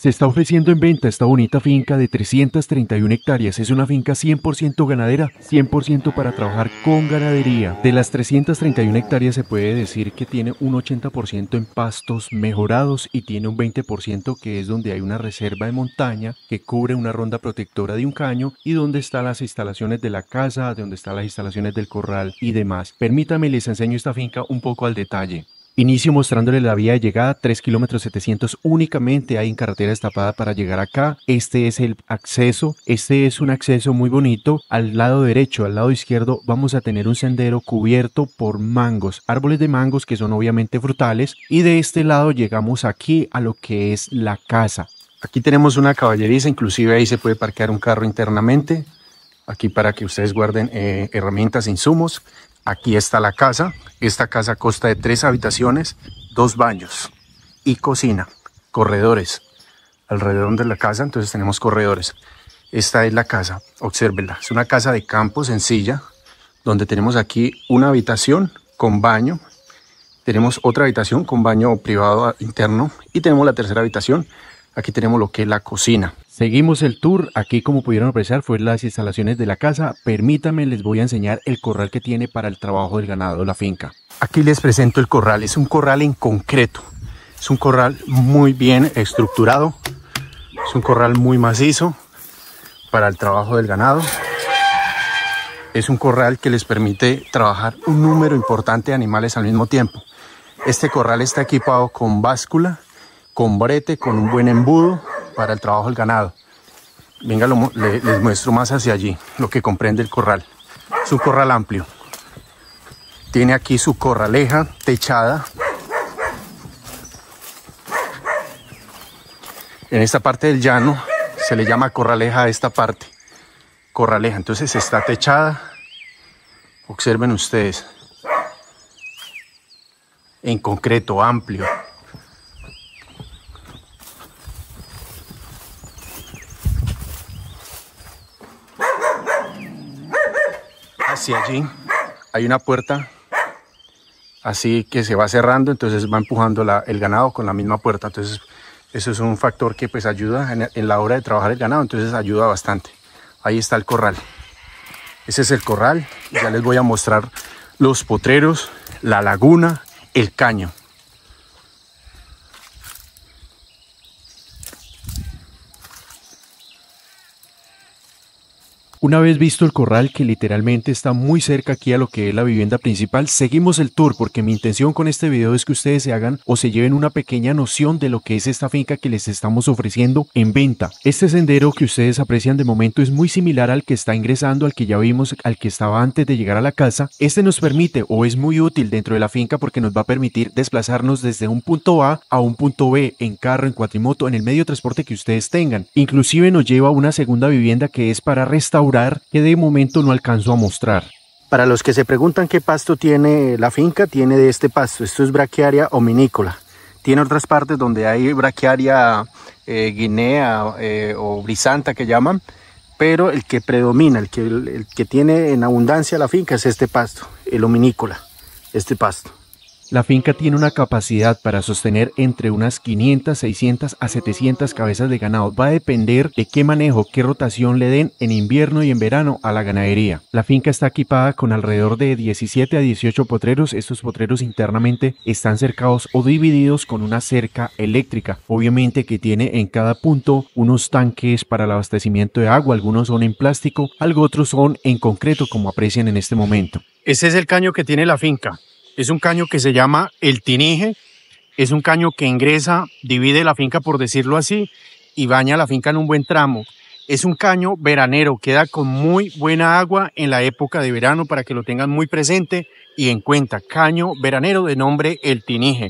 Se está ofreciendo en venta esta bonita finca de 331 hectáreas. Es una finca 100% ganadera, 100% para trabajar con ganadería. De las 331 hectáreas se puede decir que tiene un 80% en pastos mejorados y tiene un 20% que es donde hay una reserva de montaña que cubre una ronda protectora de un caño y donde están las instalaciones de la casa, donde están las instalaciones del corral y demás. Permítame les enseño esta finca un poco al detalle. Inicio mostrándole la vía de llegada, 3 kilómetros 700 únicamente hay en carretera destapada para llegar acá. Este es el acceso, este es un acceso muy bonito. Al lado derecho, al lado izquierdo vamos a tener un sendero cubierto por mangos, árboles de mangos que son obviamente frutales. Y de este lado llegamos aquí a lo que es la casa. Aquí tenemos una caballeriza, inclusive ahí se puede parquear un carro internamente. Aquí para que ustedes guarden herramientas eh, herramientas, insumos. Aquí está la casa. Esta casa consta de tres habitaciones, dos baños y cocina, corredores. Alrededor de la casa, entonces tenemos corredores. Esta es la casa, obsérvenla. Es una casa de campo sencilla, donde tenemos aquí una habitación con baño. Tenemos otra habitación con baño privado interno y tenemos la tercera habitación Aquí tenemos lo que es la cocina. Seguimos el tour, aquí como pudieron apreciar fue las instalaciones de la casa, permítame les voy a enseñar el corral que tiene para el trabajo del ganado, la finca. Aquí les presento el corral, es un corral en concreto, es un corral muy bien estructurado, es un corral muy macizo para el trabajo del ganado. Es un corral que les permite trabajar un número importante de animales al mismo tiempo. Este corral está equipado con báscula, con brete, con un buen embudo para el trabajo del ganado. Venga, les muestro más hacia allí lo que comprende el corral. Su corral amplio. Tiene aquí su corraleja techada. En esta parte del llano se le llama corraleja a esta parte. Corraleja, entonces está techada. Observen ustedes. En concreto, amplio. allí hay una puerta así que se va cerrando, entonces va empujando el ganado con la misma puerta. Entonces eso es un factor que pues ayuda en, la hora de trabajar el ganado, entonces ayuda bastante. Ahí está el corral. Ese es el corral. Ya les voy a mostrar los potreros, la laguna, el caño. Una vez visto el corral que literalmente está muy cerca aquí a lo que es la vivienda principal, seguimos el tour porque mi intención con este video es que ustedes se hagan o se lleven una pequeña noción de lo que es esta finca que les estamos ofreciendo en venta. Este sendero que ustedes aprecian de momento es muy similar al que está ingresando, al que ya vimos, al que estaba antes de llegar a la casa. Este nos permite o es muy útil dentro de la finca porque nos va a permitir desplazarnos desde un punto A a un punto B en carro, en cuatrimoto, en el medio de transporte que ustedes tengan. Inclusive nos lleva a una segunda vivienda que es para restaurar que de momento no alcanzó a mostrar. Para los que se preguntan qué pasto tiene la finca, tiene de este pasto. Esto es braquiaria hominícola. Tiene otras partes donde hay braquiaria eh, guinea eh, o brisanta que llaman, pero el que predomina, el que, el que tiene en abundancia la finca es este pasto, el hominícola, este pasto. La finca tiene una capacidad para sostener entre unas 500, 600 a 700 cabezas de ganado. Va a depender de qué manejo, qué rotación le den en invierno y en verano a la ganadería. La finca está equipada con alrededor de 17 a 18 potreros. Estos potreros internamente están cercados o divididos con una cerca eléctrica. Obviamente que tiene en cada punto unos tanques para el abastecimiento de agua. Algunos son en plástico, algo otros son en concreto como aprecian en este momento. Ese es el caño que tiene la finca. Es un caño que se llama El Tinije. Es un caño que ingresa, divide la finca, por decirlo así, y baña la finca en un buen tramo. Es un caño veranero, queda con muy buena agua en la época de verano para que lo tengan muy presente y en cuenta. Caño veranero de nombre El Tinije.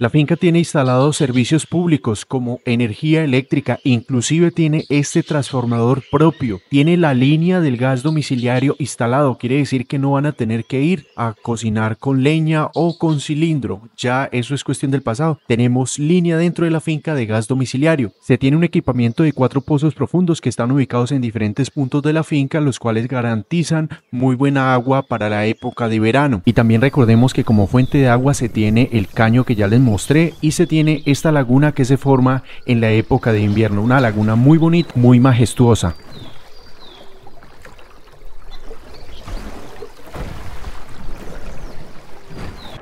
La finca tiene instalados servicios públicos como energía eléctrica, inclusive tiene este transformador propio, tiene la línea del gas domiciliario instalado, quiere decir que no van a tener que ir a cocinar con leña o con cilindro, ya eso es cuestión del pasado. Tenemos línea dentro de la finca de gas domiciliario. Se tiene un equipamiento de cuatro pozos profundos que están ubicados en diferentes puntos de la finca, los cuales garantizan muy buena agua para la época de verano. Y también recordemos que como fuente de agua se tiene el caño que ya les mostré y se tiene esta laguna que se forma en la época de invierno, una laguna muy bonita, muy majestuosa.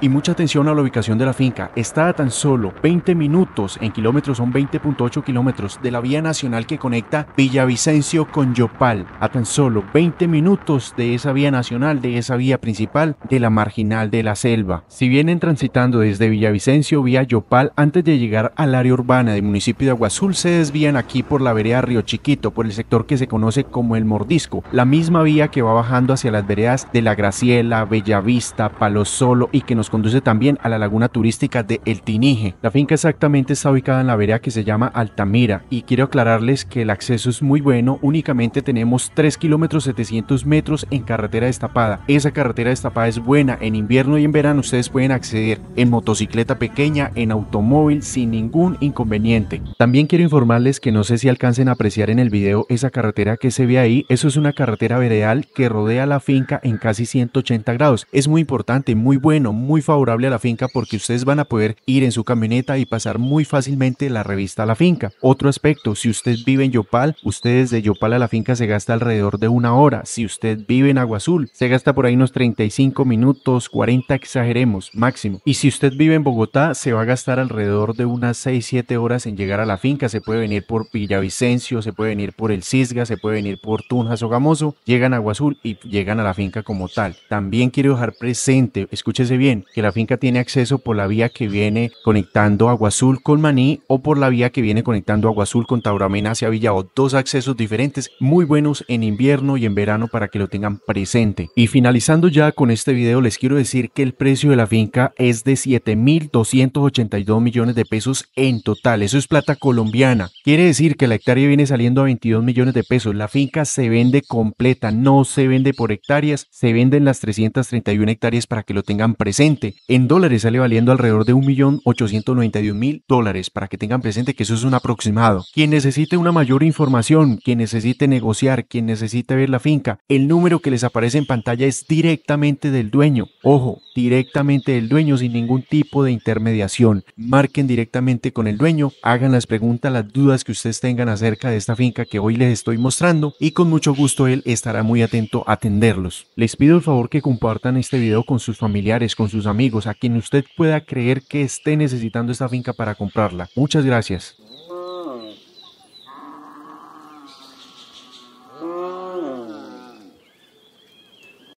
Y mucha atención a la ubicación de la finca. Está a tan solo 20 minutos, en kilómetros son 20.8 kilómetros, de la vía nacional que conecta Villavicencio con Yopal. A tan solo 20 minutos de esa vía nacional, de esa vía principal, de la marginal de la selva. Si vienen transitando desde Villavicencio vía Yopal antes de llegar al área urbana del municipio de Aguazul, se desvían aquí por la vereda Río Chiquito, por el sector que se conoce como el Mordisco, la misma vía que va bajando hacia las veredas de La Graciela, Bellavista, Palo Solo y que nos conduce también a la laguna turística de El Tinije. La finca exactamente está ubicada en la vereda que se llama Altamira y quiero aclararles que el acceso es muy bueno, únicamente tenemos 3 kilómetros 700 metros en carretera destapada. Esa carretera destapada es buena, en invierno y en verano ustedes pueden acceder en motocicleta pequeña, en automóvil sin ningún inconveniente. También quiero informarles que no sé si alcancen a apreciar en el video esa carretera que se ve ahí, eso es una carretera veredal que rodea la finca en casi 180 grados. Es muy importante, muy bueno, muy favorable a la finca porque ustedes van a poder ir en su camioneta y pasar muy fácilmente la revista a la finca. Otro aspecto, si usted vive en Yopal, ustedes de Yopal a la finca se gasta alrededor de una hora. Si usted vive en Agua Azul, se gasta por ahí unos 35 minutos, 40 exageremos máximo. Y si usted vive en Bogotá, se va a gastar alrededor de unas 6-7 horas en llegar a la finca. Se puede venir por Villavicencio, se puede venir por el Cisga, se puede venir por Tunjas o Gamoso, llegan a Agua Azul y llegan a la finca como tal. También quiero dejar presente, escúchese bien, que la finca tiene acceso por la vía que viene conectando Agua Azul con Maní o por la vía que viene conectando Agua Azul con Tauramena hacia Villao. Dos accesos diferentes, muy buenos en invierno y en verano para que lo tengan presente. Y finalizando ya con este video, les quiero decir que el precio de la finca es de 7.282 millones de pesos en total. Eso es plata colombiana. Quiere decir que la hectárea viene saliendo a 22 millones de pesos. La finca se vende completa, no se vende por hectáreas, se venden las 331 hectáreas para que lo tengan presente. En dólares sale valiendo alrededor de 1.891.000 dólares, para que tengan presente que eso es un aproximado. Quien necesite una mayor información, quien necesite negociar, quien necesite ver la finca, el número que les aparece en pantalla es directamente del dueño. Ojo, directamente del dueño sin ningún tipo de intermediación. Marquen directamente con el dueño, hagan las preguntas, las dudas que ustedes tengan acerca de esta finca que hoy les estoy mostrando y con mucho gusto él estará muy atento a atenderlos. Les pido el favor que compartan este video con sus familiares, con sus amigos, a quien usted pueda creer que esté necesitando esta finca para comprarla. Muchas gracias.